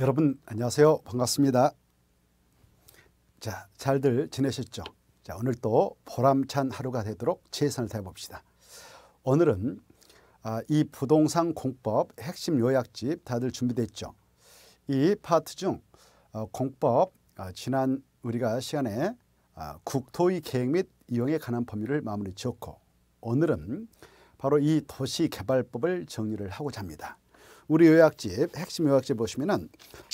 여러분 안녕하세요. 반갑습니다. 자, 잘들 지내셨죠? 자, 오늘 또 보람찬 하루가 되도록 최선을 다해 봅시다. 오늘은 아, 이 부동산 공법 핵심 요약집 다들 준비됐죠? 이 파트 중 어, 공법 아, 지난 우리가 시간에 아, 국토의 계획 및 이용에 관한 법률을 마무리 지었고 오늘은 바로 이 도시개발법을 정리를 하고자 합니다. 우리 요약집 핵심 요약집 보시면은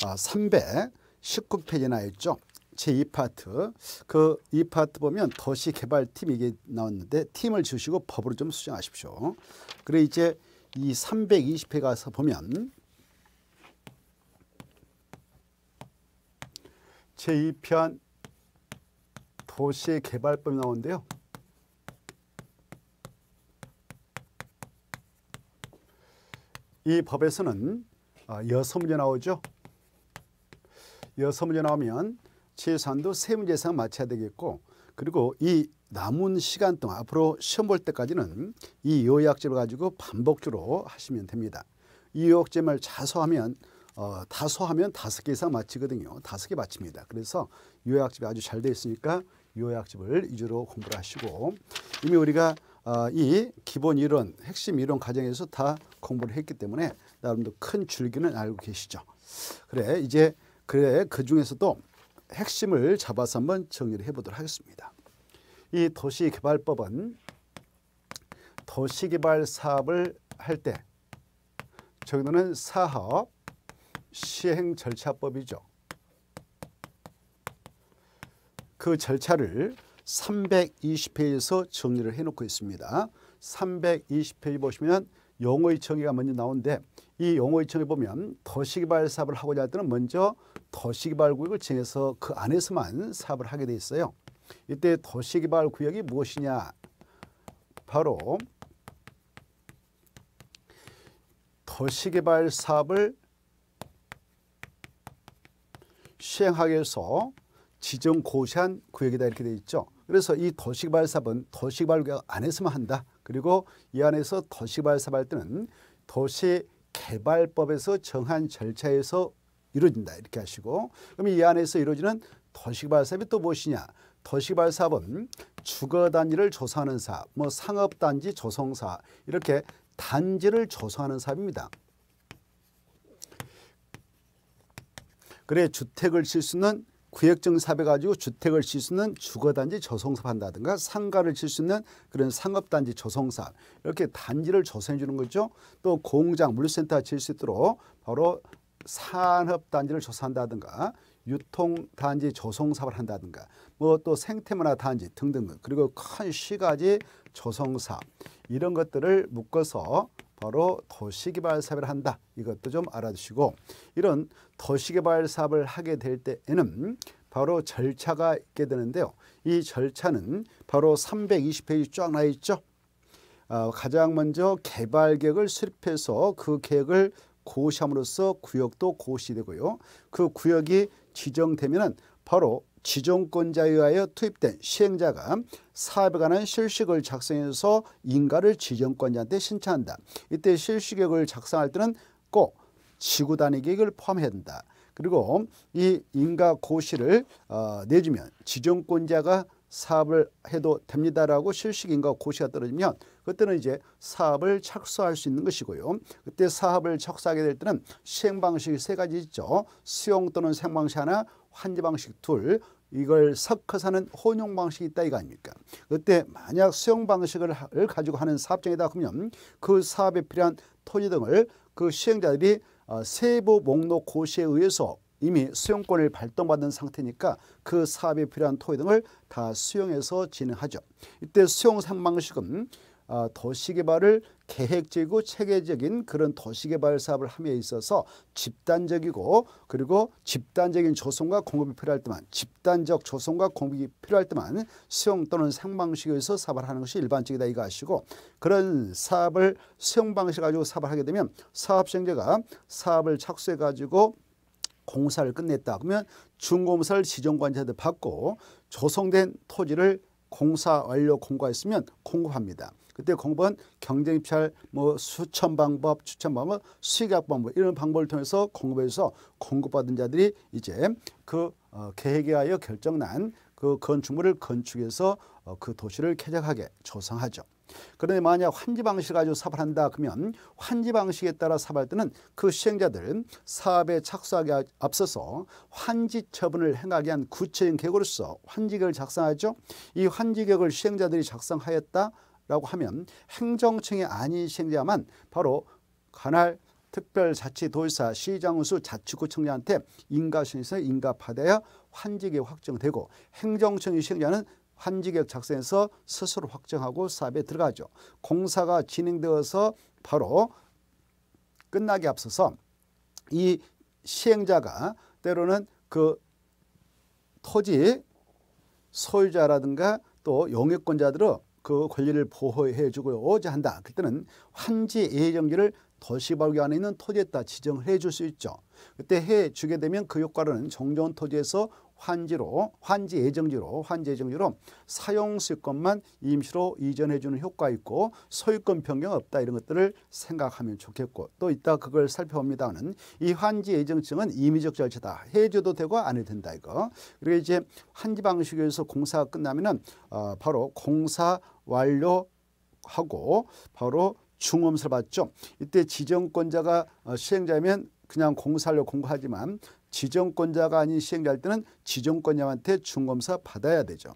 아, 어, 319페이지나 있죠. 제 2파트 그 2파트 보면 도시 개발팀 이게 나왔는데 팀을 주시고 법으좀 수정하십시오. 그래 이제 이 320회 가서 보면 제2편 도시개발법이 나오는데요. 이 법에서는 아, 여섯문제 나오죠. 여서문제 나오면 최소한도 세 문제 이상 맞춰야 되겠고 그리고 이 남은 시간 동안 앞으로 시험 볼 때까지는 이 요약집을 가지고 반복주로 하시면 됩니다. 이 요약집을 자소하면 어, 다소하면 다섯 개 이상 마치거든요. 다섯 개 마칩니다. 그래서 요약집이 아주 잘 되어 있으니까 요약집을 위주로 공부를 하시고 이미 우리가 어, 이 기본 이론, 핵심 이론 과정에서 다 공부를 했기 때문에 나름도큰 줄기는 알고 계시죠. 그래 이제 그래 그 중에서도 핵심을 잡아서 한번 정리를 해보도록 하겠습니다. 이 도시개발법은 도시개발 사업을 할때 저기는 사업 시행 절차법이죠. 그 절차를 320페이지에서 정리를 해놓고 있습니다. 320페이지 보시면 용어의 정의가 먼저 나오는데 이 용어의 정의 보면 도시개발 사업을 하고자 할 때는 먼저 도시개발 구역을 정해서 그 안에서만 사업을 하게 돼 있어요. 이때 도시개발 구역이 무엇이냐 바로 도시개발 사업을 시행하기 위해서 지정 고시한 구역이다 이렇게 되어 있죠. 그래서 이 도시개발사업은 도시개발구역 안에서만 한다. 그리고 이 안에서 도시개발사업할 때는 도시개발법에서 정한 절차에서 이루어진다 이렇게 하시고 그럼 이 안에서 이루어지는 도시개발사업이 또 무엇이냐 도시개발사업은 주거단지를 조사하는 사업 뭐 상업단지 조성사 이렇게 단지를 조사하는 사업입니다 그래 주택을 질 수는 구역증 사해 가지고 주택을 칠수 있는 주거단지 조성사업한다든가 상가를 칠수 있는 그런 상업단지 조성사업 이렇게 단지를 조성해 주는 거죠. 또 공장, 물류센터 칠수 있도록 바로 산업단지를 조성한다든가 유통단지 조성사업을 한다든가 뭐 또 생태문화 단지 등등 그리고 큰 시가지 조성사업 이런 것들을 묶어서 바로 도시개발 사업을 한다. 이것도 좀 알아두시고 이런 도시개발 사업을 하게 될 때에는 바로 절차가 있게 되는데요. 이 절차는 바로 320페이지 쫙나 있죠. 어, 가장 먼저 개발 계획을 수립해서 그 계획을 고시함으로써 구역도 고시되고요. 그 구역이 지정되면 바로 지정권자에 의하여 투입된 시행자가 사업에 관한 실식을 작성해서 인가를 지정권자한테 신청한다. 이때 실시계획을 작성할 때는 꼭 지구단위 계획을 포함해야 된다. 그리고 이 인가 고시를 어, 내주면 지정권자가 사업을 해도 됩니다라고 실식인가 고시가 떨어지면 그때는 이제 사업을 착수할 수 있는 것이고요. 그때 사업을 착수하게 될 때는 시행 방식이 세 가지 있죠. 수용 또는 생방식 하나, 환지 방식 둘, 이걸 섞어서 하는 혼용 방식이 있다 이거 아닙니까? 그때 만약 수용 방식을 가지고 하는 사업장이다 그러면 그 사업에 필요한 토지 등을 그 시행자들이 어, 세부 목록 고시에 의해서 이미 수용권을 발동받은 상태니까 그 사업에 필요한 토지 등을 다 수용해서 진행하죠. 이때 수용 상방식은 어, 도시개발을 계획적이고 체계적인 그런 도시개발 사업을 함에 있어서 집단적이고 그리고 집단적인 조성과 공급이 필요할 때만 집단적 조성과 공급이 필요할 때만 수용 또는 상방식에서 사업을 하는 것이 일반적이다 이거 아시고 그런 사업을 수용 방식 가지고 사업을 하게 되면 사업 시행자가 사업을 착수해 가지고 공사를 끝냈다 그러면 준공사를 지정관제한테 받고 조성된 토지를 공사 완료 공고했으면 공급합니다. 그때 공부한 경쟁 피할 뭐 수천 방법, 추천 방법, 수익학 방법 뭐 이런 방법을 통해서 공급해서 공급받은 자들이 이제 그 어, 계획에 하여 결정난 그 건축물을 건축해서 어, 그 도시를 쾌적하게 조성하죠. 그런데 만약 환지 방식을 가지고 사업을 한다 그러면 환지 방식에 따라 사업할 때는 그 시행자들 은 사업에 착수하기 앞서서 환지 처분을 행하게 한 구체적인 계획으로서 환지계획을 작성하죠. 이 환지계획을 시행자들이 작성하였다 라고 하면 행정청이 아닌 시행자만 바로 관할 특별자치도지사 시장수 자치구청장한테 인가신에서 인가받아야 환지계 확정되고 행정청이 시행자는 환지계획 작성해서 스스로 확정하고 사업에 들어가죠. 공사가 진행되어서 바로 끝나기 앞서서 이 시행자가 때로는 그 토지 소유자라든가 또 용역권자들은 그 권리를 보호해주고 자 한다. 그때는 환지 예정지를 도시발교 안에 있는 토지에다 지정을 해줄 수 있죠. 그때 해주게 되면 그 효과로는 정전 토지에서 환지로 환지 예정지로 환지 예정지로 사용 수익권만 임시로 이전해주는 효과 있고 소유권 변경 없다 이런 것들을 생각하면 좋겠고 또 이따 그걸 살펴봅니다는 이 환지 예정증은 임의적 절차다 해줘도 되고 안 해도 된다 이거 그리고 이제 환지 방식에서 공사가 끝나면은 어, 바로 공사 완료하고 바로 중엄사를 받죠. 이때 지정권자가 어, 시행자면 그냥 공사하려 공고하지만 지정권자가 아닌 시행자일 때는 지정권자한테 중검사 받아야 되죠.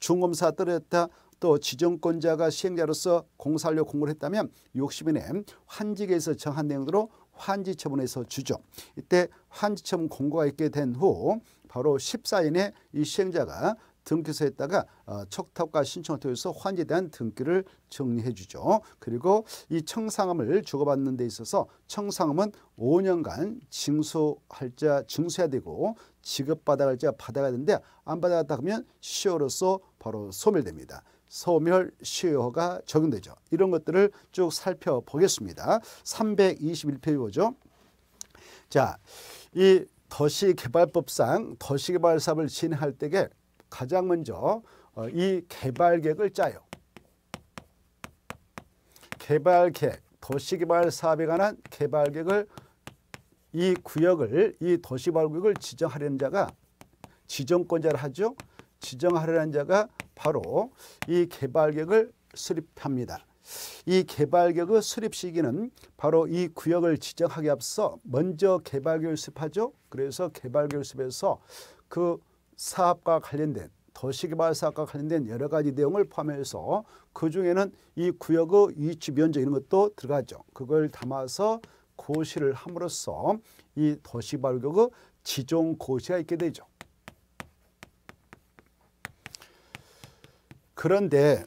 중검사 떨어졌다 또 지정권자가 시행자로서 공사하려 공고를 했다면 60인의 환직에서 정한 내용으로 환지처분에서 주죠. 이때 환지처분 공고가 있게 된 후 바로 14인의 이 시행자가 등기소에 다가 어, 척탑과 신청을 통해서 환지에 대한 등기를 정리해 주죠. 그리고 이 청상함을 주고받는 데 있어서 청상함은 5년간 징수할자 징수해야 되고 지급받아 할자 받아야 되는데 안 받아갔다 하면 시효로서 바로 소멸됩니다. 소멸 시효가 적용되죠. 이런 것들을 쭉 살펴보겠습니다. 321페이지죠. 보 자, 이 도시개발법상 도시개발사업을 진행할 때에 가장 먼저 어, 이 개발 계획을 짜요. 개발 계획, 도시개발 사업에 관한 개발 계획을 이 구역을 이도시발 구역을 지정하려는 자가 지정권자를 하죠. 지정하려는 자가 바로 이 개발 계획을 수립합니다. 이 개발 계획의 수립 시기는 바로 이 구역을 지정하기 앞서 먼저 개발 계획을 수립하죠. 그래서 개발 계획을 수립해서 그 사업과 관련된 도시개발 사업과 관련된 여러 가지 내용을 포함해서 그중에는 이 구역의 위치 면적 이런 것도 들어가죠. 그걸 담아서 고시를 함으로써 이 도시발격의 지종 고시가 있게 되죠. 그런데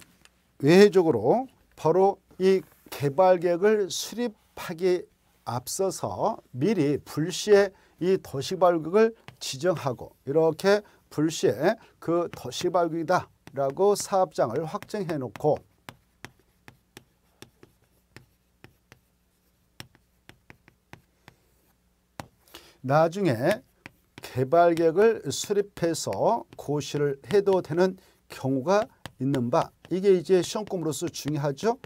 외적으로 바로 이 개발 계획을 수립하기 앞서서 미리 불시에 이 도시발격을 지정하고 이렇게 불시에 그 시발유이다라고 사업장을 확정해 놓고 나중에 개발계획을 수립해서 고시를 해도 되는 경우가 있는 바 이게 이제 시험금으로서 중요하죠.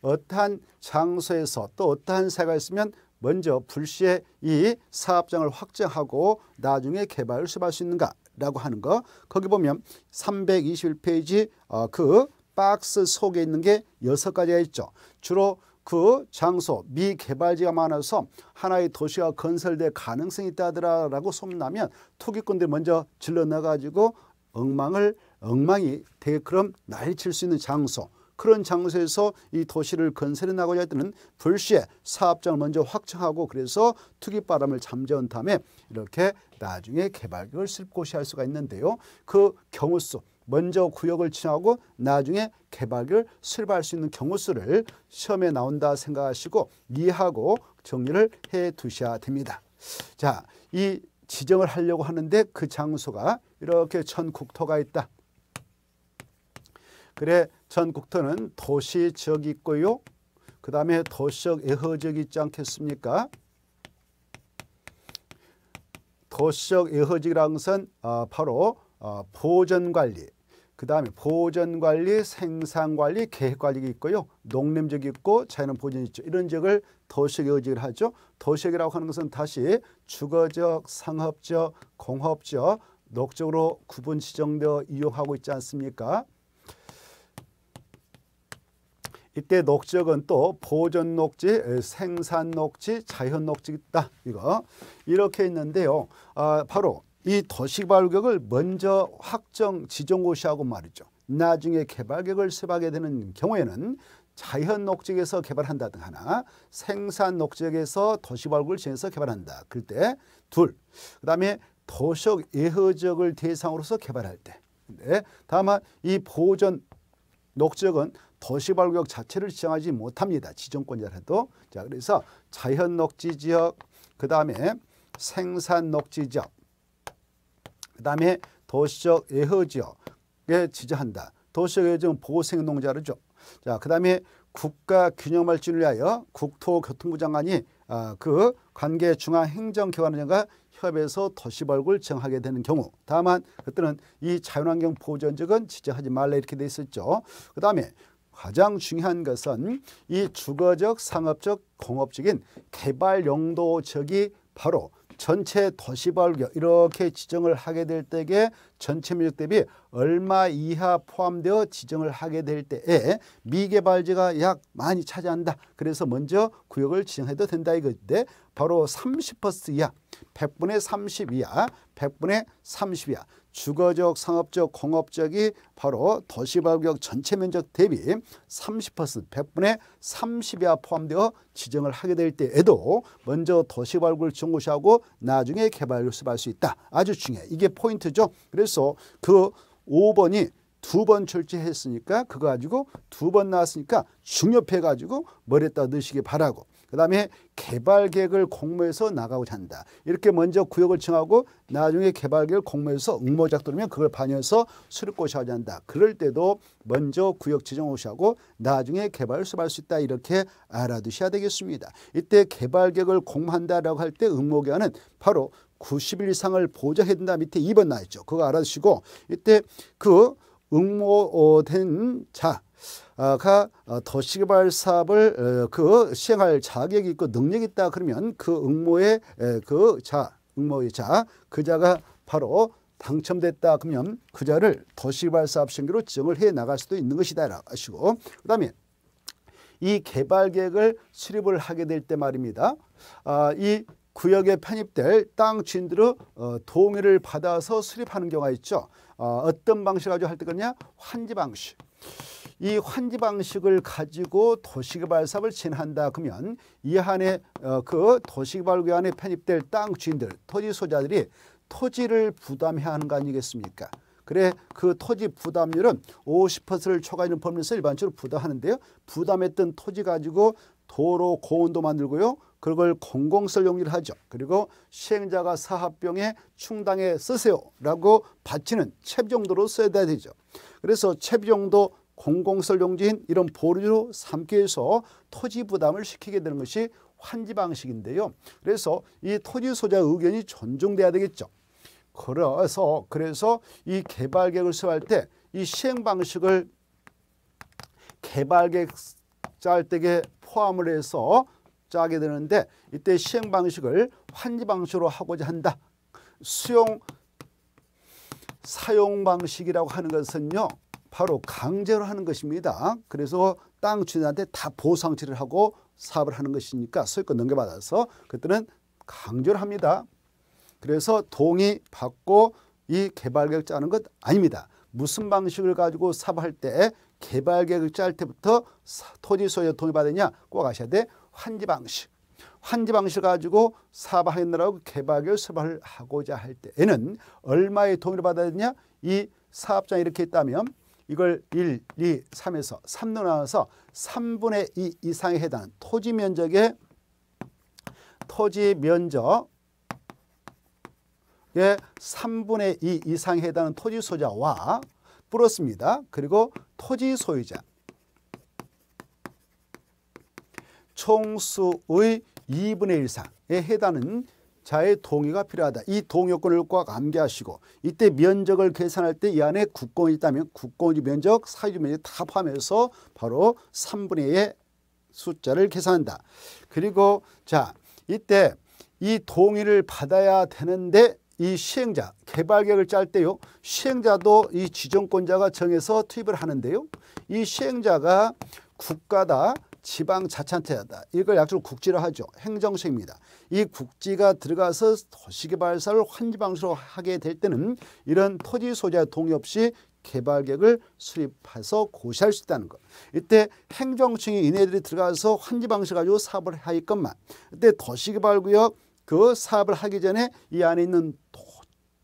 어떠한 장소에서 또 어떠한 사가 있으면 먼저 불시에 이 사업장을 확장하고 나중에 개발을 수립할 수 있는가라고 하는 거 거기 보면 321페이지 어, 그 박스 속에 있는 게 여섯 가지가 있죠. 주로 그 장소 미개발지가 많아서 하나의 도시가 건설될 가능성이 있다더라라고 소문나면 투기꾼들이 먼저 질러나가지고 엉망을 엉망이 되게 그럼 날칠수 있는 장소 그런 장소에서 이 도시를 건설해 나가고자했 되는 불시에 사업장을 먼저 확정하고 그래서 투기바람을 잠재운 다음에 이렇게 나중에 개발 을슬고시할 수가 있는데요. 그 경우 수 먼저 구역을 지나고 나중에 개발을 슬패할수 있는 경우 수를 시험에 나온다 생각하시고 이해하고 정리를 해 두셔야 됩니다. 자, 이 지정을 하려고 하는데 그 장소가 이렇게 전 국토가 있다. 그래 전국토는 도시 지역이 있고요. 그 다음에 도시적 애허 지역이 있지 않겠습니까? 도시적 애허 지역이라는 것은 어, 바로 어, 보전관리, 그 다음에 보전관리, 생산관리, 계획관리가 있고요. 농림지역이 있고 자연은 보전이 있죠. 이런 지역을 도시적 애허 지역을 하죠. 도시적이라고 하는 것은 다시 주거적, 상업적, 공업적, 녹적으로 구분 지정되어 이용하고 있지 않습니까? 이때 녹지역은 또 보존 녹지, 생산 녹지, 자연 녹지 있다. 이거 이렇게 있는데요. 아, 바로 이 도시 발격을 먼저 확정 지정고시하고 말이죠. 나중에 개발계획을 수립하게 되는 경우에는 자연 녹지에서 개발한다 등 하나, 생산 녹지에서 도시 발굴 지에서 개발한다. 그 때 둘, 그다음에 도시역 예허 지역을 대상으로서 개발할 때. 근 다만 이 보존 녹지역은 도시발구역 자체를 지정하지 못합니다. 지정권자라도. 자, 그래서 자연 녹지 지역, 그 다음에 생산 녹지 지역, 그 다음에 도시적 예허 지역에 지정한다. 도시적 예허 지역은 보호생 농자로죠. 자, 그 다음에 국가 균형 발전을 위하여 국토교통부 장관이 아, 그 관계 중앙 행정기관과 장 협의해서 도시발굴 정하게 되는 경우 다만 그때는 이 자연환경 보전적은 지정하지 말라 이렇게 돼 있었죠. 그 다음에 가장 중요한 것은 이 주거적, 상업적, 공업적인 개발 용도 지역이 바로 전체 도시발격 이렇게 지정을 하게 될 때에 전체 면적 대비 얼마 이하 포함되어 지정을 하게 될 때에 미개발지가 약 많이 차지한다. 그래서 먼저 구역을 지정해도 된다 이거인데 바로 30% 이하, 100분의 30 이하, 100분의 30 이하 주거적, 상업적, 공업적이 바로 도시발구 전체 면적 대비 30%, 100분의 30 이하 포함되어 지정을 하게 될 때에도 먼저 도시발굴를 중고시하고 나중에 개발을 수립할 수 있다. 아주 중요해. 이게 포인트죠. 그래서 그래서 그 5번이 두번 출제했으니까 그거 가지고 두 번 나왔으니까 중요해가지고 머리에다 넣으시기 바라고 그 다음에 개발 계획을 공모해서 나가고자 한다. 이렇게 먼저 구역을 정하고 나중에 개발 계획을 공모해서 응모작 들으면 그걸 반영해서 수립고시 하자 한다. 그럴 때도 먼저 구역 지정 오시하고 나중에 개발 수립할 수 있다. 이렇게 알아두셔야 되겠습니다. 이때 개발 계획을 공모한다라고 할 때 응모기한은 바로 90일 이상을 보장해야 된다 밑에 2번 나있죠. 그거 알아주시고 이때 그 응모된 자가 도시개발 어, 사업을 어, 그 시행할 자격이 있고 능력이 있다 그러면 그 응모의 그자 응모의 자 그자가 바로 당첨됐다 그러면 그자를 도시개발 사업 신규로 지정을 해 나갈 수도 있는 것이다 아시고 그다음에 이 개발 계획을 수립을 하게 될 때 말입니다. 아, 이 구역에 편입될 땅 주인들의 어, 동의를 받아서 수립하는 경우가 있죠. 어, 어떤 방식을 가지고 할때 그러냐? 환지 방식. 이 환지 방식을 가지고 도시개발 사업을 진행한다 그러면 이 안에 어, 그 도시개발 구역에 편입될 땅 주인들, 토지 소자들이 토지를 부담해야 하는 거 아니겠습니까? 그래 그 토지 부담률은 50%를 초과하는 법률에서 일반적으로 부담하는데요. 부담했던 토지 가지고 도로 고온도 만들고요. 그걸 공공설 용지를 하죠. 그리고 시행자가 사합병에 충당해 쓰세요라고 바치는 채비용도로 써야 되죠. 그래서 채비용도 공공설 용지인 이런 보류로 삼기 위해서 토지 부담을 시키게 되는 것이 환지 방식인데요. 그래서 이 토지 소자 의견이 존중돼야 되겠죠. 그래서 그래서 이 개발 계획을 수행할 때 이 시행 방식을 개발 계획 짤 때게 포함을 해서 짜게 되는데 이때 시행 방식을 환지 방식으로 하고자 한다. 수용 사용 방식이라고 하는 것은요. 바로 강제로 하는 것입니다. 그래서 땅 주인한테 다 보상치를 하고 사업을 하는 것이니까 소유권 넘겨받아서 그때는 강제로 합니다. 그래서 동의 받고 이 개발 계획 짜는 것 아닙니다. 무슨 방식을 가지고 사업할 때 개발 계획을 짤 때부터 토지 소유 동의 받느냐 꼭 아셔야 돼. 환지 방식. 환지 방식을 가지고 사업하겠느라고 개발 계획 을 수업을 하고자 할 때에는 얼마의 동의를 받아야 되냐? 이 사업장이 이렇게 있다면 이걸 1, 2, 3에서 3로 나눠서 3분의 2 이상에 해당 토지 면적의 토지 면적 예, 3분의 2 이상에 해당하는 토지 소유자와 뿌렸습니다 그리고 토지 소유자 총수의 2분의 1상에 해당하는 자의 동의가 필요하다. 이 동요건을 꽉 암기하시고 이때 면적을 계산할 때 이 안에 국공이 있다면 국공지 면적, 사유 면적 다 포함해서 바로 3분의 1의 숫자를 계산한다. 그리고 자 이때 이 동의를 받아야 되는데 이 시행자, 개발 계획을 짤 때요. 시행자도 이 지정권자가 정해서 투입을 하는데요. 이 시행자가 국가다, 지방 자치단체다. 이걸 약적으로 국지라 하죠. 행정수입니다. 이 국지가 들어가서 도시개발사를 환지방수로 하게 될 때는 이런 토지 소유 동의 없이 개발계획을 수립해서 고시할 수 있다는 것. 이때 행정층이 이네들이 들어가서 환지방식 가지고 사업을 하겠건만 이때 도시개발구역 그 사업을 하기 전에 이 안에 있는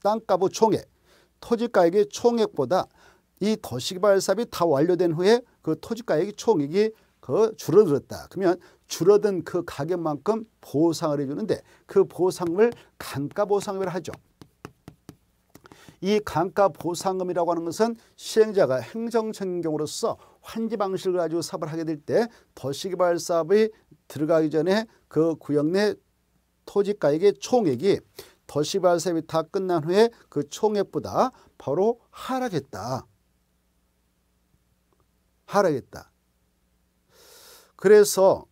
땅값의 총액, 토지가액의 총액보다 이 도시개발 사업이 다 완료된 후에 그토지가액의 총액이 그 줄어들었다. 그러면 줄어든 그 가격만큼 보상을 해주는데 그 보상을 감가보상금이라 하죠. 이 감가보상금이라고 하는 것은 시행자가 행정청경으로서 환지 방식을 가지고 사업을 하게 될 때 도시개발 사업이 들어가기 전에 그 구역 내 토지가액의 총액이 더시발세비 다 끝난 후에 그 총액보다 바로 하락했다. 하락했다. 그래서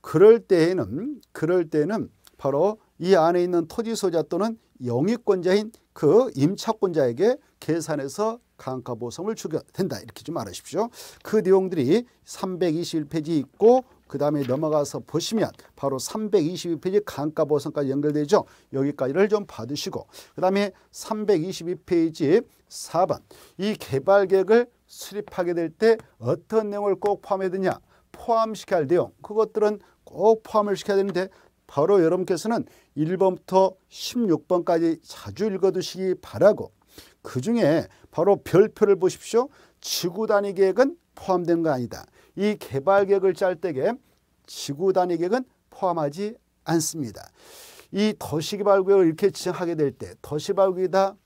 그럴 때에는 그럴 때는 바로 이 안에 있는 토지 소자 또는 영유권자인 그 임차권자에게 계산해서 강가보상을 주게 된다. 이렇게 좀알아십시오그 내용들이 321페이지 있고 그 다음에 넘어가서 보시면 바로 322페이지 강가 보선까지 연결되죠. 여기까지를 좀 받으시고 그 다음에 322페이지 4번 이 개발 계획을 수립하게 될 때 어떤 내용을 꼭 포함해야 되냐 포함시켜야 할 내용 그것들은 꼭 포함을 시켜야 되는데 바로 여러분께서는 1번부터 16번까지 자주 읽어두시기 바라고 그 중에 바로 별표를 보십시오. 지구 단위 계획은 포함된 거 아니다. 이 개발계획을 짤 때에 지구 단위 계획은 포함하지 않습니다. 이 도시개발구역을 이렇게 지정하게 될 때 도시개발구역이다,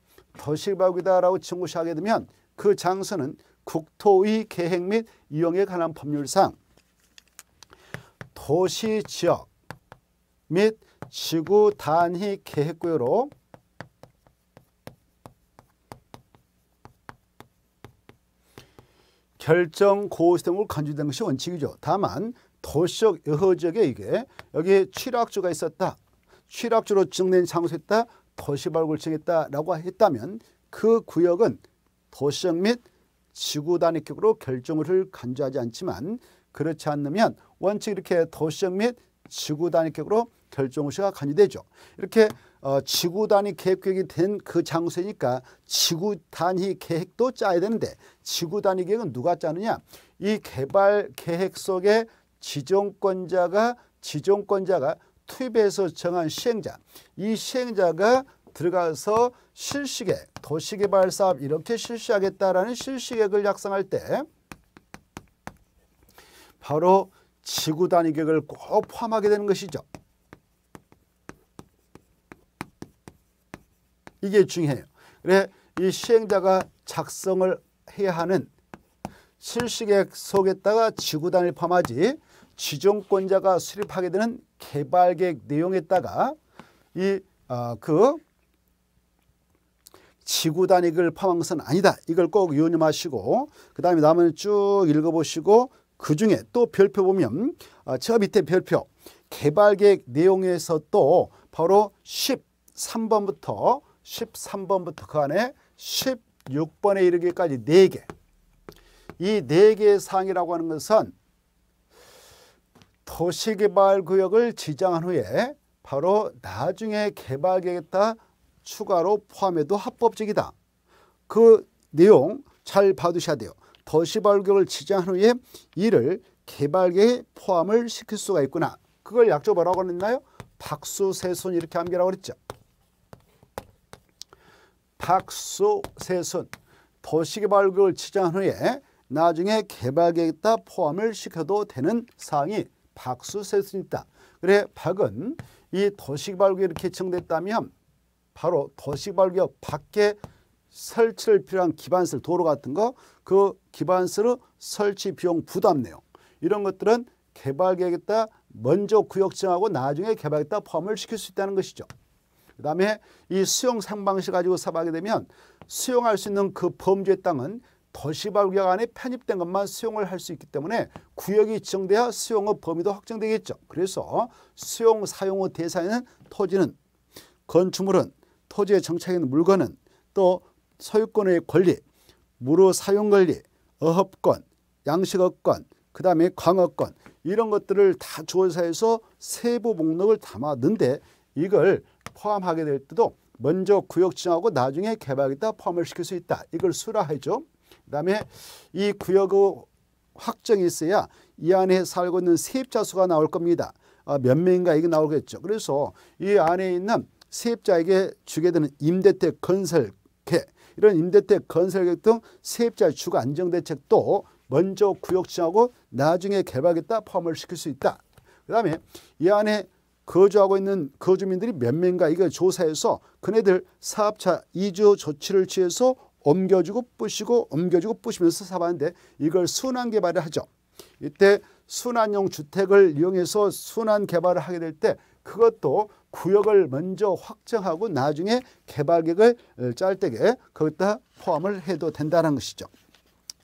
도시개발구역이다라고 칭호시하게 되면 그 장소는 국토의 계획 및 이용에 관한 법률상 도시지역 및 지구 단위 계획구역으로 결정 고 시스템으로 간주된 것이 원칙이죠. 다만 도시적 여허지역에 이게 여기에 취락주가 있었다. 취락주로 증된 장소했다. 도시발 굴청했다라고 했다면 그 구역은 도시적 및 지구 단위격으로 결정을 간주하지 않지만 그렇지 않으면 원칙 이렇게 도시적 및 지구 단위격으로 결정시가 간이되죠. 이렇게 어, 지구 단위 계획 이된 그 장소니까 지구 단위 계획도 짜야 되는데 지구 단위 계획은 누가 짜느냐? 이 개발 계획 속에 지정권자가 지정권자가 투입해서 정한 시행자 이 시행자가 들어가서 실시계 획 도시개발 사업 이렇게 실시하겠다라는 실시계획을 작성할 때 바로 지구 단위 계획을 꼭 포함하게 되는 것이죠. 이게 중요해요. 그래 이 시행자가 작성을 해야 하는 실시계획 속에다가 지구단위를 포함하지 지정권자가 수립하게 되는 개발계획 내용에다가 이그 아, 어, 지구단위를 포함한 것은 아니다. 이걸 꼭 유념하시고 그 다음에 남은 쭉 읽어보시고 그 중에 또 별표 보면 어, 저 밑에 별표 개발계획 내용에서 또 바로 13번부터 13번부터 그 안에 16번에 이르기까지 4개. 이 4개의 사항이라고 하는 것은 도시개발구역을 지정한 후에 바로 나중에 개발하겠다 추가로 포함해도 합법적이다. 그 내용 잘 봐두셔야 돼요. 도시발격을 지정한 후에 이를 개발계에 포함을 시킬 수가 있구나. 그걸 약조 뭐라고 했나요? 박수세손 이렇게 암기라고 그랬죠. 박수세은 도시개발구역을 지정한 후에 나중에 개발계획에다 포함을 시켜도 되는 사항이 박수세은 있다. 그래 박은 이 도시개발구역이 렇게정됐다면 바로 도시개발구역 밖에 설치를 필요한 기반설 도로 같은 거 그 기반설의 설치 비용 부담 내용 이런 것들은 개발계획에다 먼저 구역 정하고 나중에 개발에다 포함을 시킬 수 있다는 것이죠. 그 다음에 이 수용 상방식 가지고 사박이 되면 수용할 수 있는 그 범죄 땅은 도시발구역 안에 편입된 것만 수용을 할 수 있기 때문에 구역이 지정되어 수용의 범위도 확정되겠죠. 그래서 수용 사용의 대상에는 토지는 건축물은 토지에 정착해 있는 물건은 또 소유권의 권리, 무료 사용 권리, 어업권, 양식업권, 그 다음에 광업권 이런 것들을 다 조사해서 세부 목록을 담았는데 이걸 포함하게 될 때도 먼저 구역 지정하고 나중에 개발에다 포함을 시킬 수 있다. 이걸 수라하죠. 그다음에 이 구역의 확정이 있어야 이 안에 살고 있는 세입자 수가 나올 겁니다. 아, 몇 명인가 이게 나오겠죠. 그래서 이 안에 있는 세입자에게 주게 되는 임대택 건설계 이런 임대택 건설계획 등 세입자 주거 안정 대책도 먼저 구역 지정하고 나중에 개발에 다 포함을 시킬 수 있다. 그다음에 이 안에 거주하고 있는 거주민들이 몇 명인가 이걸 조사해서 그네들 사업차 이주 조치를 취해서 옮겨주고 뿌시고 옮겨주고 뿌시면서 사봤는데 이걸 순환 개발을 하죠. 이때 순환용 주택을 이용해서 순환 개발을 하게 될 때 그것도 구역을 먼저 확정하고 나중에 개발 객을짤 어, 때에 거기다 포함을 해도 된다는 것이죠.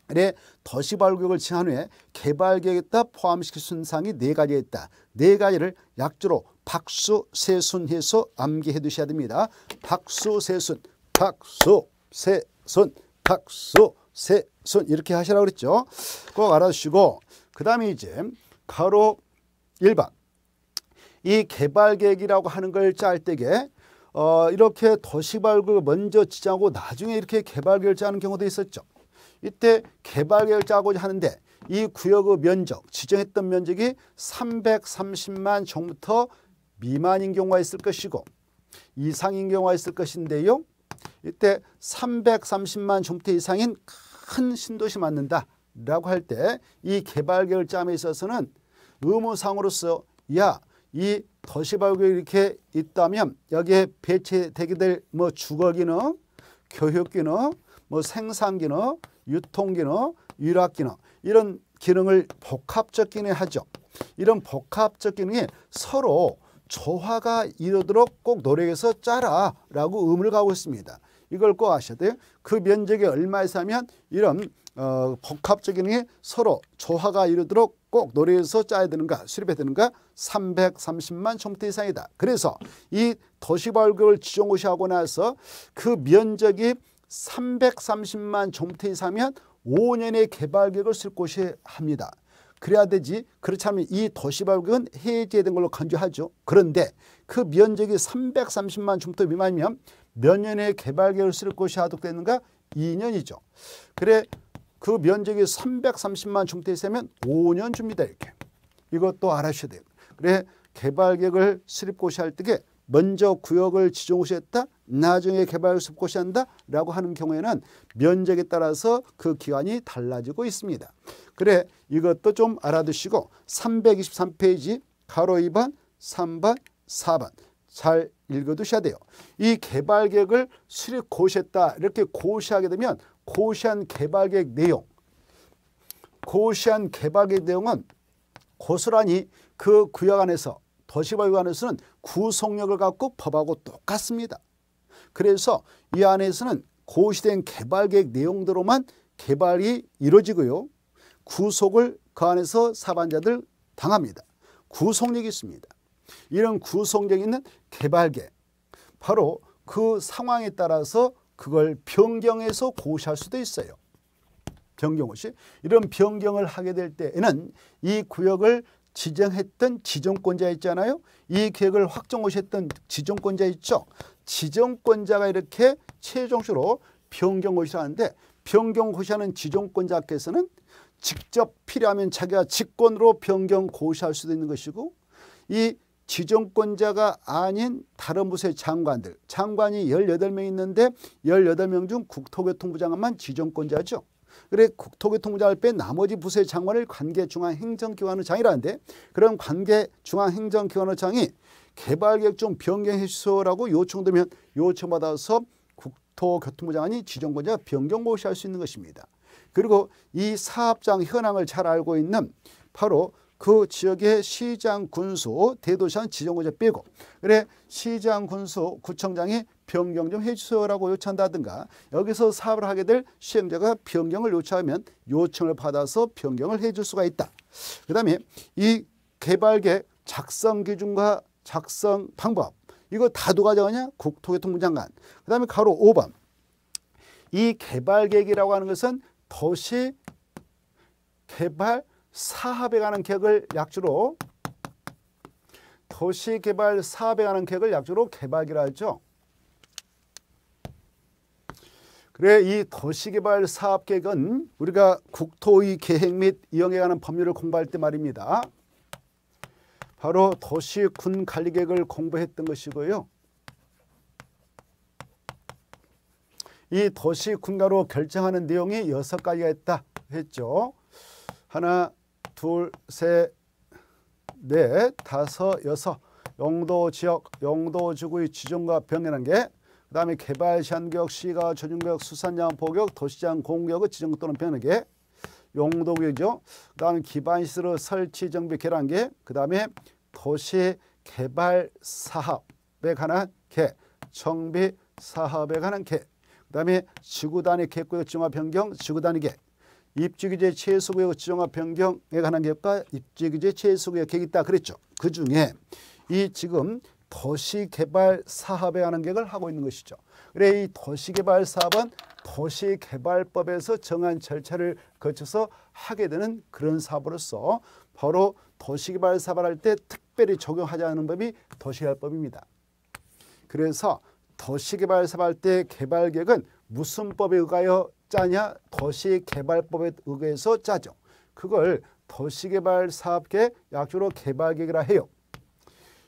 그래 도시발구을 지한 후에 개발 계획에 따 포함시킬 순상이 네 가지가 있다. 네 가지를 약조로 박수 세순해서 암기해 두셔야 됩니다. 박수 세순, 박수 세순, 박수 세순 이렇게 하시라고 그랬죠. 꼭 알아주시고 그 다음에 이제 가로 1번 이 개발 계획이라고 하는 걸 짤 때게 어, 이렇게 도시발굴 먼저 지자고 나중에 이렇게 개발 계획을 짜는 경우도 있었죠. 이때 개발 계획을 짜고자 하는데 이 구역의 면적, 지정했던 면적이 330만 종부터 미만인 경우가 있을 것이고 이상인 경우가 있을 것인데요. 이때 330만 종태 이상인 큰 신도시 만든다라고 할 때 이 개발 결정에 있어서는 의무상으로서 야 이 도시발굴이 이렇게 있다면 여기에 배치되게 될 뭐 주거기능, 교육기능, 뭐, 뭐 생산기능, 유통기능, 유락기능 이런 기능을 복합적 기능하죠. 이런 복합적 기능이 서로 조화가 이르도록 꼭 노력해서 짜라라고 의문을 가고 있습니다. 이걸 꼭 아셔야 돼요. 그 면적이 얼마 이상면 이런 어, 복합적인 게 서로 조화가 이루도록 꼭 노래에서 짜야 되는가 수립해야 되는가 330만 총대 이상이다. 그래서 이 도시발굴을 지정시하고 나서 그 면적이 330만 종태 이상면 5년의 개발 계획을 쓸 곳이 합니다. 그래야 되지 그렇다면 이 도시발극은 해제된 걸로 간주하죠. 그런데 그 면적이 330만 주부터 미만이면 몇 년의 개발 계획을 쓸 곳이 하도되는가 2년이죠. 그래 그 면적이 330만 주부터 있으면 5년 줍니다. 이렇게. 이것도 알아셔야 돼요. 그래 개발 계획을 수립고할 때에 먼저 구역을 지정시했다 나중에 개발 수숲고이 한다라고 하는 경우에는 면적에 따라서 그 기간이 달라지고 있습니다. 그래 이것도 좀 알아두시고 323페이지 가로 2번, 3번, 4번 잘 읽어두셔야 돼요. 이 개발 계획을 수립 고시했다 이렇게 고시하게 되면 고시한 개발 계획 내용 고시한 개발 계획 내용은 고스란히 그 구역 안에서 도시발관 안에서는 구속력을 갖고 법하고 똑같습니다. 그래서 이 안에서는 고시된 개발계획 내용대로만 개발이 이루어지고요. 구속을 그 안에서 사반자들 당합니다. 구속력이 있습니다. 이런 구속력 있는 개발계 바로 그 상황에 따라서 그걸 변경해서 고시할 수도 있어요. 변경 없이 이런 변경을 하게 될 때에는 이 구역을 지정했던 지정권자 있잖아요. 이 계획을 확정 오셨던 지정권자 있죠. 지정권자가 이렇게 최종적으로 변경 고시하는데 변경 고시하는 지정권자께서는 직접 필요하면 자기가 직권으로 변경 고시할 수도 있는 것이고 이 지정권자가 아닌 다른 부서의 장관들 장관이 1 8덟명 있는데 1 8명중 국토교통부 장관만 지정권자죠. 그래 국토교통부장을 빼 나머지 부서의 장관을 관계중앙행정기관의 장이라는데 그런 관계중앙행정기관의 장이 개발 계획 좀 변경해 주소라고 요청되면 요청받아서 국토교통부 장관이 지정권자 변경 고시할 수 있는 것입니다. 그리고 이 사업장 현황을 잘 알고 있는 바로 그 지역의 시장 군수 대도시한 지정고자 빼고 그래 시장 군수 구청장이 변경 좀 해주세요라고 요청한다든가 여기서 사업을 하게 될 시행자가 변경을 요청하면 요청을 받아서 변경을 해 줄 수가 있다. 그 다음에 이 개발계 작성 기준과 작성 방법 이거 다 누가 정하냐? 국토교통부 장관. 그 다음에 가로 5번. 이 개발계획이라고 하는 것은 도시 개발 사업에 관한 계획을 약주로 도시 개발 사업에 관한 계획을 약주로 개발이라 하죠. 그래 이 도시개발 사업계획은 우리가 국토의 계획 및 이용에 관한 법률을 공부할 때 말입니다. 바로 도시 군 관리계획을 공부했던 것이고요. 이 도시 군가로 결정하는 내용이 여섯 가지가 있다 했죠. 하나, 둘, 셋, 넷, 다섯, 여섯. 영도 지역, 영도 지구의 지정과 병행하는 게, 그 다음에 개발 시안격, 시가, 조준격, 수산양, 포격, 도시장, 공격의 지정 또는 병행하는 게, 용도교역죠그 다음에 기반시설 설치 정비 계란계 그 다음에 도시개발 사업에 관한 계 정비 사업에 관한 계그 다음에 지구단위 계획구역 지정화 변경 지구단위 계 입지규제 최소구역 지정화 변경에 관한 계획과 입지규제 최소구역 계획이 있다 그랬죠. 그중에 이 지금 도시개발 사업에 관한 계획을 하고 있는 것이죠. 그래 이 도시개발 사업은 도시개발법에서 정한 절차를 거쳐서 하게 되는 그런 사업으로서 바로 도시개발 사업을 할 때 특별히 적용하지 않은 법이 도시개발법입니다. 그래서 도시개발 사업할 때 개발계획은 무슨 법에 의하여 짜냐? 도시개발법에 의해서 짜죠. 그걸 도시개발사업계 약주로 개발계획이라 해요.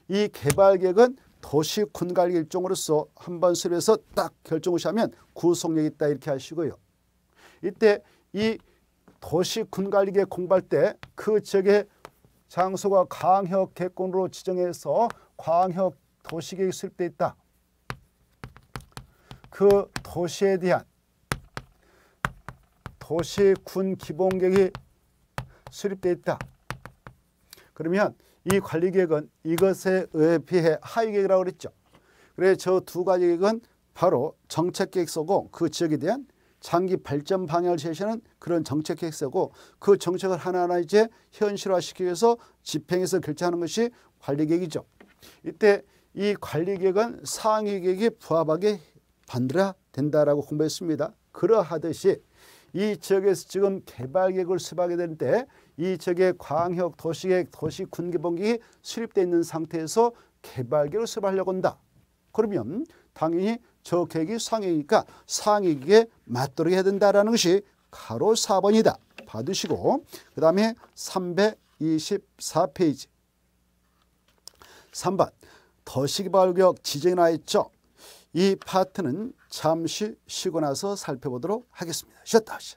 이 개발계획은 도시 군갈 일종으로서 한 번 수립해서 딱 결정을 하면 구속력 이 있다 이렇게 하시고요. 이때 이 도시 군갈리계에 공부할 때 그 지역의 장소가 광역 개권으로 지정해서 광역 도시계획 수립돼 있다. 그 도시에 대한 도시군 기본계획이 수립돼 있다. 그러면 이 관리계획은 이것에 의해 피해 하위계획이라고 그랬죠. 그래서 저두 가지 계획은 바로 정책계획서고 그 지역에 대한 장기 발전 방향을 제시하는 그런 정책계획서고 그 정책을 하나하나 이제 현실화시키기 위해서 집행해서 결정하는 것이 관리계획이죠. 이때 이 관리계획은 상위계획에 부합하게 반드라 된다라고 공부했습니다. 그러하듯이 이 지역에서 지금 개발계획을 수립하게 될때 이 지역의 광역 도시계획 도시 군개봉이 수립되어 있는 상태에서 개발계획을 수립하려고 한다. 그러면 당연히 저 계획이 상위니까 상위기에 맞도록 해야 된다라는 것이 가로 4번이다. 받으시고 그 다음에 324페이지 3번 더시개발구역 지정이나 있죠. 이 파트는 잠시 쉬고 나서 살펴보도록 하겠습니다. 쉬었다 하시